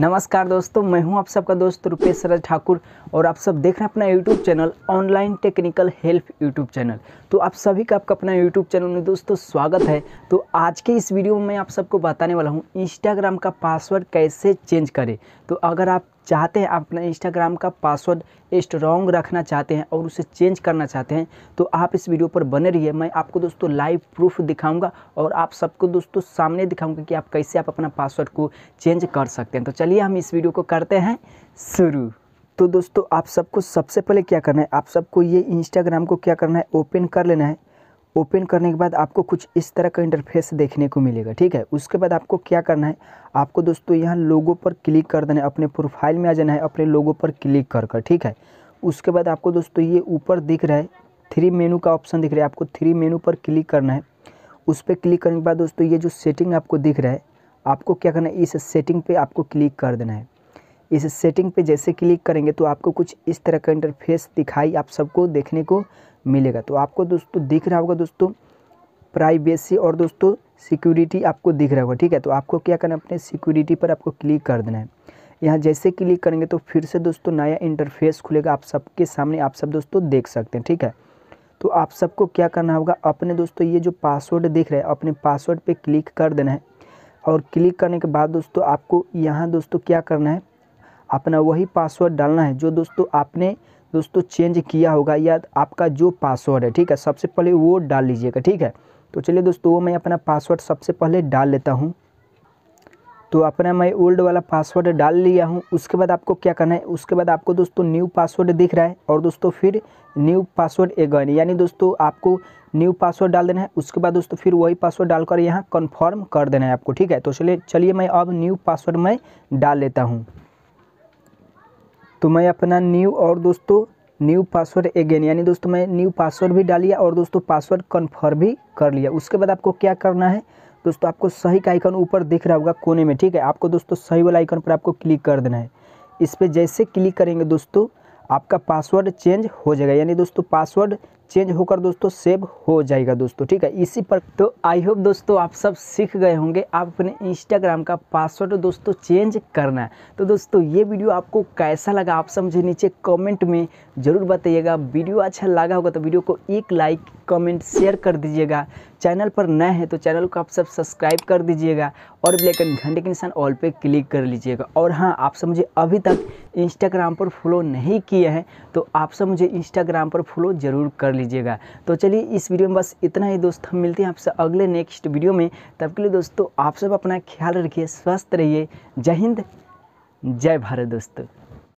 नमस्कार दोस्तों मैं हूं आप सबका दोस्त रुपेश सरज ठाकुर और आप सब देख रहे हैं अपना YouTube channel online technical help YouTube channel तो आप सभी का आपका अपना यूट्यूब चैनल में दोस्तों स्वागत है तो आज के इस वीडियो में मैं आप सबको बताने वाला हूं इंस्टाग्राम का पासवर्ड कैसे चेंज करें तो अगर आप चाहते हैं आप अपना इंस्टाग्राम का पासवर्ड स्ट्रॉन्ग रखना चाहते हैं और उसे चेंज करना चाहते हैं तो आप इस वीडियो पर बने रहिए मैं आपको दोस्तों लाइव प्रूफ दिखाऊंगा और आप सबको दोस्तों सामने दिखाऊंगा कि आप कैसे आप अपना पासवर्ड को चेंज कर सकते हैं तो चलिए हम इस वीडियो को करते हैं शुरू तो दोस्तों आप सबको सबसे पहले क्या करना है आप सबको ये इंस्टाग्राम को क्या करना है ओपन कर लेना है ओपन करने के बाद आपको कुछ इस तरह का इंटरफेस देखने को मिलेगा ठीक है उसके बाद आपको क्या करना है आपको दोस्तों यहाँ लोगों पर क्लिक कर देना है अपने प्रोफाइल में आ जाना है अपने लोगों पर क्लिक कर कर ठीक है उसके बाद आपको दोस्तों ये ऊपर दिख रहा है थ्री मेनू का ऑप्शन दिख रहा है आपको थ्री मेनू पर क्लिक करना है उस पर क्लिक करने के बाद दोस्तों ये जो सेटिंग आपको दिख रहा है आपको क्या करना है इस सेटिंग पर आपको क्लिक कर देना है इस सेटिंग पे जैसे क्लिक करेंगे तो आपको कुछ इस तरह का इंटरफेस दिखाई आप सबको देखने को मिलेगा तो आपको दोस्तों दिख रहा होगा दोस्तों प्राइवेसी और दोस्तों सिक्योरिटी आपको दिख रहा होगा ठीक है तो आपको क्या करना अपने सिक्योरिटी पर आपको क्लिक कर देना है यहाँ जैसे क्लिक करेंगे तो फिर से दोस्तों नया इंटरफेस खुलेगा आप सबके सामने आप सब दोस्तों देख सकते हैं ठीक है तो आप सबको क्या करना होगा अपने दोस्तों ये जो पासवर्ड दिख रहा है अपने पासवर्ड पे क्लिक कर देना है और क्लिक करने के बाद दोस्तों आपको यहाँ दोस्तों क्या करना है अपना वही पासवर्ड डालना है जो दोस्तों आपने दोस्तों चेंज किया होगा या आपका जो पासवर्ड है ठीक है सबसे पहले वो डाल लीजिएगा ठीक है तो चलिए दोस्तों वो मैं अपना पासवर्ड सबसे पहले डाल लेता हूँ तो अपना मैं ओल्ड वाला पासवर्ड डाल लिया हूँ उसके बाद आपको क्या करना है उसके बाद आपको दोस्तों न्यू पासवर्ड दिख रहा है और दोस्तों फिर न्यू पासवर्ड एगन यानी दोस्तों आपको न्यू पासवर्ड डाल देना है उसके बाद दोस्तों फिर वही पासवर्ड डालकर यहाँ कन्फर्म कर देना है आपको ठीक है तो चलिए चलिए मैं अब न्यू पासवर्ड मैं डाल लेता हूँ तो मैं अपना न्यू और दोस्तों न्यू पासवर्ड अगेन यानी दोस्तों मैं न्यू पासवर्ड भी डाल लिया और दोस्तों पासवर्ड कन्फर्म भी कर लिया उसके बाद आपको क्या करना है दोस्तों आपको सही का आइकन ऊपर दिख रहा होगा कोने में ठीक है आपको दोस्तों सही वाला आइकन पर आपको क्लिक कर देना है इस पर जैसे क्लिक करेंगे दोस्तों आपका पासवर्ड चेंज हो जाएगा यानी दोस्तों पासवर्ड चेंज होकर दोस्तों सेव हो जाएगा दोस्तों ठीक है इसी पर तो आई होप दोस्तों आप सब सीख गए होंगे आप अपने इंस्टाग्राम का पासवर्ड दोस्तों चेंज करना है तो दोस्तों ये वीडियो आपको कैसा लगा आप सब मुझे नीचे कमेंट में ज़रूर बताइएगा वीडियो अच्छा लगा होगा तो वीडियो को एक लाइक कमेंट शेयर कर दीजिएगा चैनल पर नए हैं तो चैनल को आप सब सब्सक्राइब कर दीजिएगा और ब्लैकन घंटे के निशान ऑल पे क्लिक कर लीजिएगा और हाँ आप सब मुझे अभी तक इंस्टाग्राम पर फॉलो नहीं किए हैं तो आप सब मुझे इंस्टाग्राम पर फॉलो ज़रूर कर लीजिएगा तो चलिए इस वीडियो में बस इतना ही दोस्त हम मिलते हैं आपसे अगले नेक्स्ट वीडियो में तब के लिए दोस्तों आप सब अपना ख्याल रखिए स्वस्थ रहिए जय हिंद जय भारत दोस्तों